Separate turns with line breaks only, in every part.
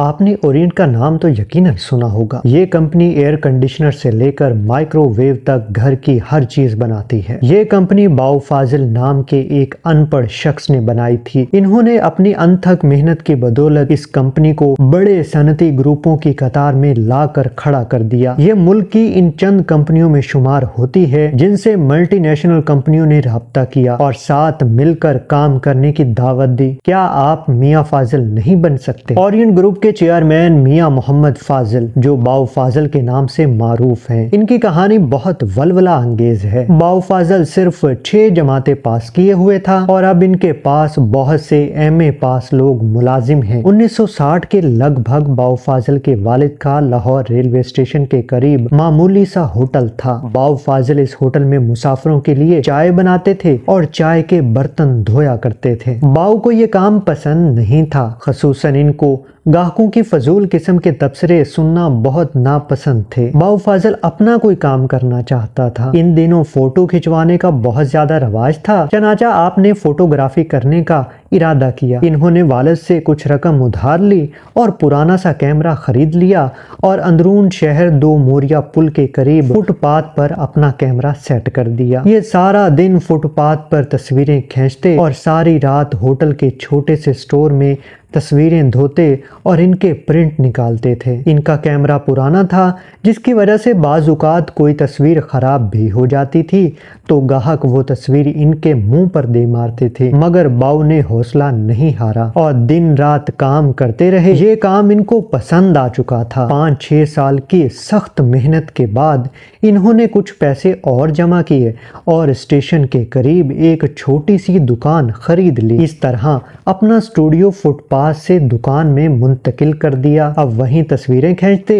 आपने ओरिएंट का नाम तो यकीनन सुना होगा ये कंपनी एयर कंडीशनर से लेकर माइक्रोवेव तक घर की हर चीज बनाती है ये कंपनी बाओ फाजिल नाम के एक अनपढ़ शख्स ने बनाई थी इन्होंने अपनी अनथक मेहनत की बदौलत इस कंपनी को बड़े सनती ग्रुपों की कतार में ला कर खड़ा कर दिया ये मुल्क की इन चंद कंपनियों में शुमार होती है जिनसे मल्टी कंपनियों ने रबता किया और साथ मिलकर काम करने की दावत दी क्या आप मियाँ फाजिल नहीं बन सकते ओरियंट ग्रुप के चेयरमैन मियाँ मोहम्मद फाजिल जो बाऊ फाजल के नाम से मारूफ हैं इनकी कहानी बहुत वलवला अंगेज है बाऊ फाजल सिर्फ छह जमाते पास किए हुए था और अब इनके पास बहुत से एम ए पास लोग मुलाजिम हैं 1960 के लगभग बाऊ फाजल के वालिद का लाहौर रेलवे स्टेशन के करीब मामूली सा होटल था बाऊ फाजल इस होटल में मुसाफिरों के लिए चाय बनाते थे और चाय के बर्तन धोया करते थे बाऊ को ये काम पसंद नहीं था खसूस इनको गाह आंखों की फजूल किस्म के तबसरे सुनना बहुत नापसंद थे बाऊ फाजल अपना कोई काम करना चाहता था इन दिनों फोटो खिंचवाने का बहुत ज्यादा रवाज था चनाचा आपने फोटोग्राफी करने का इरादा किया इन्होंने वालद से कुछ रकम उधार ली और पुराना सा कैमरा खरीद लिया और अंदरून शहर दो मोरिया पुल के करीब फुटपाथ पर अपना कैमरा सेट कर दिया ये सारा दिन फुटपाथ पर तस्वीरें खींचते और सारी रात होटल के छोटे से स्टोर में तस्वीरें धोते और इनके प्रिंट निकालते थे इनका कैमरा पुराना था जिसकी वजह से बाजुकात कोई तस्वीर ख़राब भी हो जाती थी तो गाहक वो तस्वीर इनके मुंह पर दे मारते थे मगर बाऊ ने हौसला नहीं हारा और दिन रात काम करते रहे ये काम इनको पसंद आ चुका था पाँच छह साल की सख्त मेहनत के बाद इन्होंने कुछ पैसे और जमा किए और स्टेशन के करीब एक छोटी सी दुकान खरीद ली इस तरह अपना स्टूडियो फुटपाथ पास से दुकान में मुंतकिल कर दिया अब वहीं तस्वीरें खींचते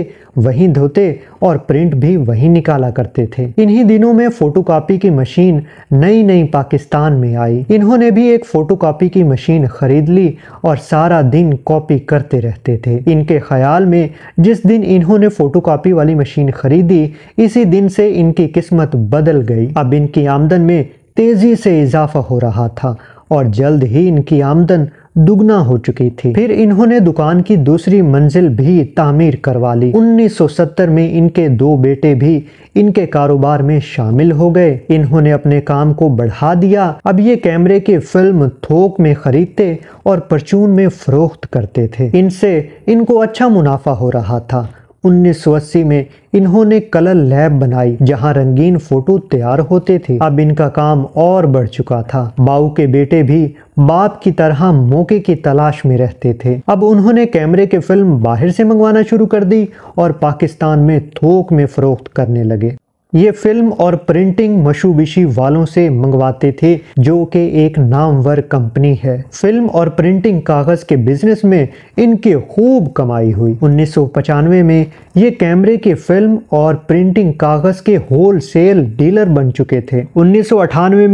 वहीं धोते और प्रिंट भी वहीं निकाला करते थे इन्हीं दिनों में फोटोकॉपी की मशीन नई नई पाकिस्तान में आई इन्होंने भी एक फोटोकॉपी की मशीन खरीद ली और सारा दिन कॉपी करते रहते थे इनके ख्याल में जिस दिन इन्होंने फोटोकॉपी वाली मशीन खरीदी इसी दिन से इनकी किस्मत बदल गई अब इनकी आमदन में तेज़ी से इजाफा हो रहा था और जल्द ही इनकी आमदन दुगना हो चुकी थी फिर इन्होंने दुकान की दूसरी मंजिल भी तामीर करवा ली 1970 में इनके दो बेटे भी इनके कारोबार में शामिल हो गए इन्होंने अपने काम को बढ़ा दिया अब ये कैमरे के फिल्म थोक में खरीदते और परचून में फरोख्त करते थे इनसे इनको अच्छा मुनाफा हो रहा था 1980 में इन्होंने कलर लैब बनाई जहां रंगीन फोटो तैयार होते थे अब इनका काम और बढ़ चुका था बाऊ के बेटे भी बाप की तरह मौके की तलाश में रहते थे अब उन्होंने कैमरे के फिल्म बाहर से मंगवाना शुरू कर दी और पाकिस्तान में थोक में फरोख्त करने लगे ये फिल्म और प्रिंटिंग मशूबिशी वालों से मंगवाते थे जो कि एक नामवर कंपनी है फिल्म और प्रिंटिंग कागज के बिजनेस में इनके खूब कमाई हुई उन्नीस में ये कैमरे के फिल्म और प्रिंटिंग कागज के होल सेल डीलर बन चुके थे उन्नीस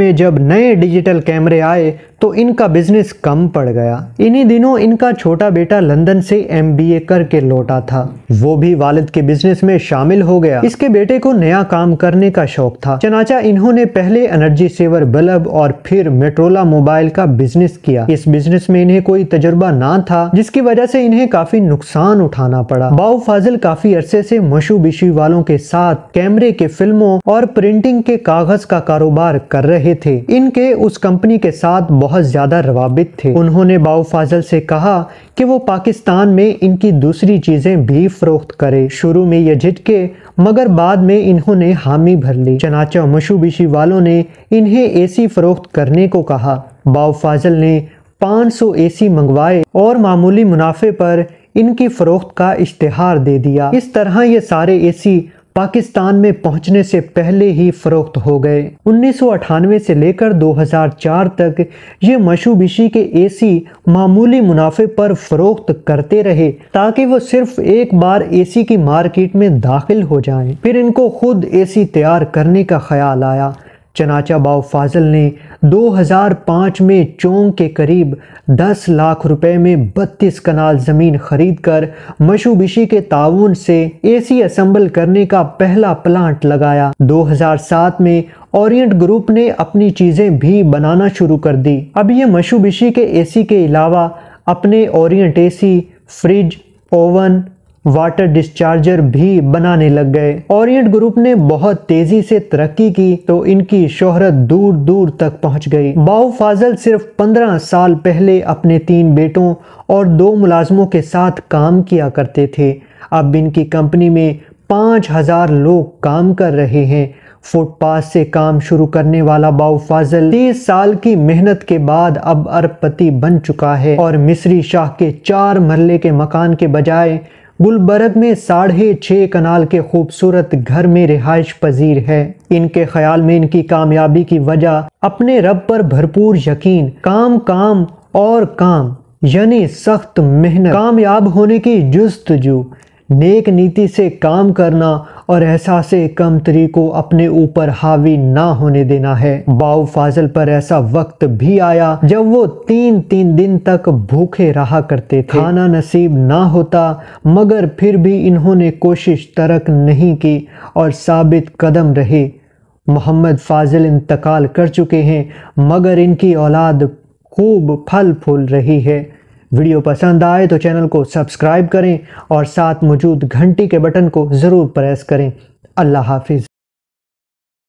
में जब नए डिजिटल कैमरे आए तो इनका बिजनेस कम पड़ गया इन्हीं दिनों इनका छोटा बेटा लंदन से एम करके लौटा था वो भी वालिद के बिजनेस में शामिल हो गया इसके बेटे को नया काम काम करने का शौक था चनाचा इन्होंने पहले एनर्जी सेवर बल्ब और फिर मेट्रोला मोबाइल का बिजनेस किया इस बिजनेस में इन्हें कोई तजुर्बा ना था जिसकी वजह से इन्हें काफी नुकसान उठाना पड़ा बाऊ फाजिल काफी अरसे से बिशी वालों के साथ कैमरे के फिल्मों और प्रिंटिंग के कागज का कारोबार कर रहे थे इनके उस कंपनी के साथ बहुत ज्यादा रवाबित थे उन्होंने बाऊ फाजल से कहा कि वो पाकिस्तान में इनकी दूसरी चीज़ें भी फ़रोख्त करे शुरू में ये झिटके मगर बाद में इन्होंने हामी भर ली चनाचा मशूबिशी वालों ने इन्हें एसी फ़रोख्त करने को कहा बाव फाजल ने 500 एसी मंगवाए और मामूली मुनाफे पर इनकी फ़रोख्त का इश्तहार दे दिया इस तरह ये सारे एसी पाकिस्तान में पहुंचने से पहले ही फरोख्त हो गए उन्नीस से लेकर 2004 तक ये मशूबिशी के एसी मामूली मुनाफे पर फरोख्त करते रहे ताकि वो सिर्फ एक बार एसी की मार्केट में दाखिल हो जाएं। फिर इनको खुद एसी तैयार करने का ख्याल आया चनाचा बाव फाजल ने 2005 में चोंग के करीब 10 लाख रुपए में 32 कनाल ज़मीन खरीद कर मशूबिशी के ताउन से एसी असम्बल करने का पहला प्लांट लगाया 2007 में ओरिएंट ग्रुप ने अपनी चीज़ें भी बनाना शुरू कर दी अब ये मशूबिशी के एसी के अलावा अपने Orient AC fridge oven water discharger भी बनाने लग गए ओरिएंट ग्रुप ने बहुत तेजी से तरक्की की तो इनकी शोहरत दूर दूर तक पहुंच गई बाऊ फाजल सिर्फ पंद्रह साल पहले अपने तीन बेटों और दो मुलाजमों के साथ काम किया करते थे अब इनकी कंपनी में पाँच हज़ार लोग काम कर रहे हैं फुटपाथ से काम शुरू करने वाला बाऊ फाजल तीस साल की मेहनत के बाद अब अरबपति बन चुका है और मिस्री शाह के चार मरले के मकान के बजाय गुलबर्ग में साढ़े छः कनाल के खूबसूरत घर में रिहाइश पजीर है इनके ख्याल में इनकी कामयाबी की वजह अपने रब पर भरपूर यकीन काम काम और काम यानी सख्त मेहनत कामयाब होने की जस्तजू नेक नीति से काम करना और एहसास कमतरी को अपने ऊपर हावी ना होने देना है बाऊ फाजल पर ऐसा वक्त भी आया जब वो तीन तीन दिन तक भूखे रहा करते थे खाना नसीब ना होता मगर फिर भी इन्होंने कोशिश तरक नहीं की और साबित कदम रहे मोहम्मद फाजिल इंतकाल कर चुके हैं मगर इनकी औलाद खूब फल फूल रही है वीडियो पसंद आए तो चैनल को सब्सक्राइब करें और साथ मौजूद घंटी के बटन को ज़रूर प्रेस करें अल्लाह हाफिज़